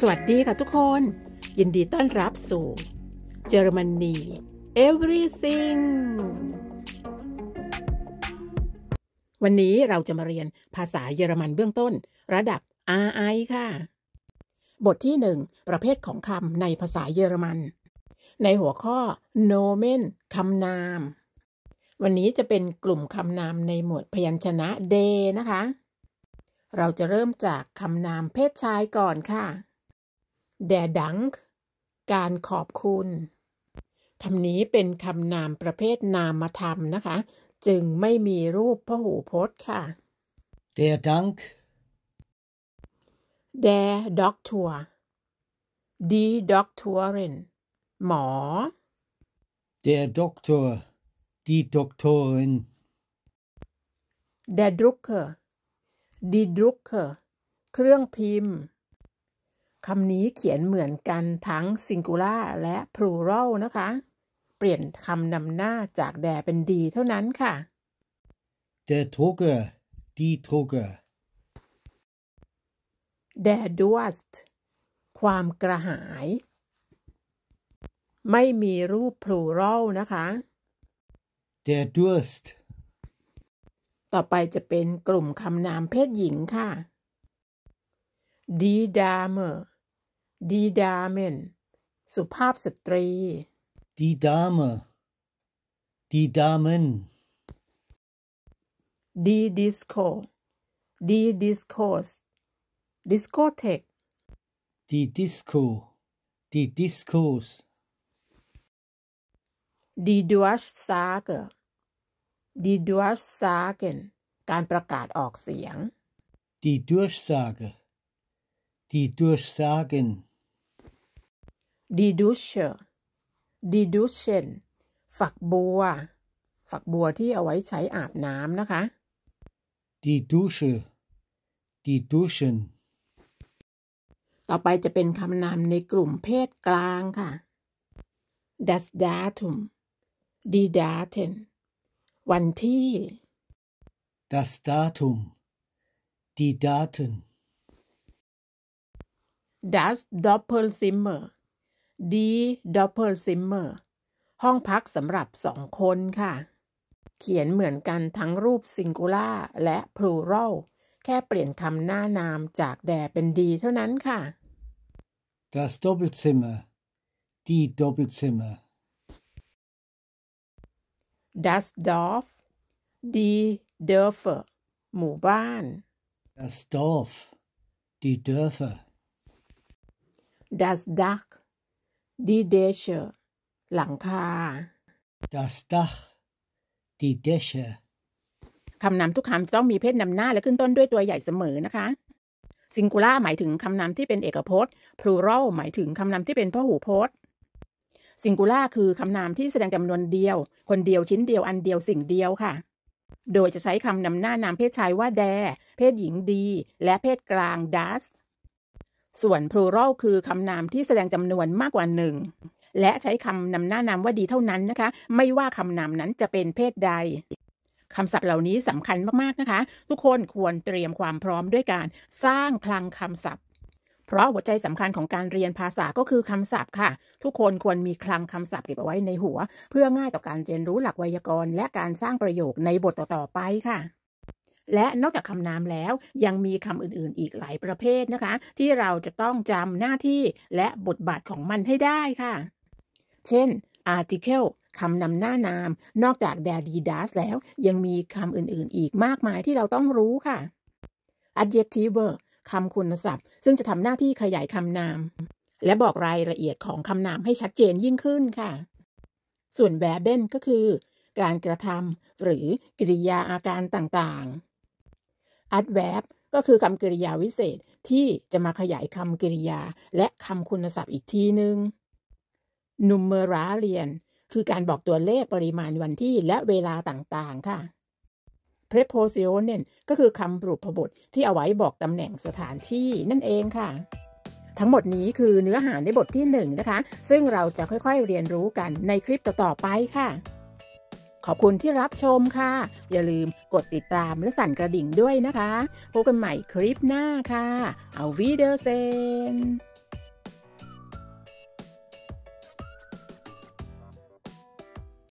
สวัสดีค่ะทุกคน ยินดีต้อนรับสู่เยอรมนี everything วันนี้เราจะมาเรียนภาษาเยอรมันเบื้องต้นระดับ RI ค่ะ บทที่ 1 ประเภทของคำในภาษาเยอรมัน ในหัวข้อ nomen คำนาม วันนี้จะเป็นกลุ่มคำนามในหมวดพยัญชนะ d นะคะ เราจะเริ่มจากคำนามเพศชายก่อนค่ะ der Dank การขอบคุณ คำนี้เป็นคำนามประเภทนามธรรมนะคะ จึงไม่มีรูปพหูพจน์ค่ะ der Dank der Doktor die Doktorin หมอ der Doktor die Doktorin der Drucker die Drucker เครื่องพิมพ์คำนี้เขียนเหมือนกันทั้ง singular และ plural นะคะ เปลี่ยนคำนำหน้าจากแดเป็นดีเท่านั้นค่ะ Der Droger die Droger Der Durst ความกระหาย ไม่มีรูป plural นะคะ Der Durst ต่อไปจะเป็นกลุ่มคำนามเพศหญิงค่ะ Die Dame ดีดาเมนสุภาพสตรีดีดามะดีดามนดีดิสโคดีดิสโคสดิสโกเทคดีดิสโคดีดิสโคสดีดวัชซาเกดีดวัชซาเกนการประกาศออกเสียงดีดว u r c h s a g e Die d u r c ดีดูเชอร์ดีดูเชนฝักบัวฝักบัวที่เอาไว้ใช้อาบน้ำนะคะดีดูเชอร์ดีดูเชนต่อไปจะเป็นคำนามในกลุ่มเพศกลางค่ะ das Datum die Daten วันที่ das Datum die Daten das Doppelzimmer ดีดับเบิลซิมเมอร์ห้องพักสำหรับสองคนค่ะ เขียนเหมือนกันทั้งรูปซิงคูล่าและพลูรลแค่เปลี่ยนคำหน้านามจากแดเป็นดีเท่านั้นค่ะ Das Doppelzimmer Die Doppelzimmer Das Dorf Die Dörfer หมู่บ้าน Das Dorf Die Dörfer Das Dach Die Dächer หลังคา Das Dach Die Dächer คำนำทุกคำจะต้องมีเพศนำหน้าและขึ้นต้นด้วยตัวใหญ่เสมอนะคะซิงคูล่าหมายถึงคำนำที่เป็นเอกพจน์ plural หมายถึงคำนำที่เป็นพหูพจน์ซิงคูล่าคือคำนามที่แสดงจำนวนเดียว คนเดียวชิ้นเดียว อันเดียวสิ่งเดียวค่ะ โดยจะใช้คำนำหน้านามเพศชายว่าแดเพศหญิงดี และเพศกลาง das ส่วน plural คือคำนามที่แสดงจำนวนมากกว่าหนึ่งและใช้คำนำหน้านามว่าดีเท่านั้นนะคะ ไม่ว่าคำนามนั้นจะเป็นเพศใดคำศัพท์เหล่านี้สำคัญมากๆนะคะ ทุกคนควรเตรียมความพร้อมด้วยการ สร้างคลังคำศัพท์ เพราะหัวใจสำคัญของการเรียนภาษาก็คือคำศัพท์ค่ะ ทุกคนควรมีคลังคำศัพท์เก็บเอาไว้ในหัว เพื่อง่ายต่อการเรียนรู้หลักไวยากรณ์ และการสร้างประโยคในบทต่อๆไปค่ะและนอกจากคำนามแล้วยังมีคำอื่นๆอีกหลายประเภทนะคะ ที่เราจะต้องจำหน้าที่และบทบาทของมันให้ได้ค่ะ เช่น article คำนำหน้านาม นอกจาก d a d r e d does แล้ว ยังมีคำอื่น ๆ อีกมากมายที่เราต้องรู้ค่ะ adjective คำคุณศัพท์ ซึ่งจะทำหน้าที่ขยายคำนาม และบอกรายละเอียดของคำนามให้ชัดเจนยิ่งขึ้นค่ะ ส่วน verben ก็คือ การกระทำหรือกิริยาอาการต่างๆ adverb ก็คือคำกริยาวิเศษที่จะมาขยายคำกริยา และคำคุณศัพท์อีกทีหนึง่ง n u m e r a ร i a n คือการบอกตัวเลขปริมาณวันที่และเวลาต่างๆค่ะ preposition ก็คือคำปรุพบท ที่เอาไว้บอกตำแหน่งสถานที่นั่นเองค่ะ ทั้งหมดนี้คือเนื้อหาในบทที่1นะคะซึ่งเราจะค่อยๆเรียนรู้กันในคลิปต่อๆไปค่ะขอบคุณที่รับชมค่ะ อย่าลืมกดติดตามและสั่นกระดิ่งด้วยนะคะ พบกันใหม่คลิปหน้าค่ะ เอาวีเดอร์เซน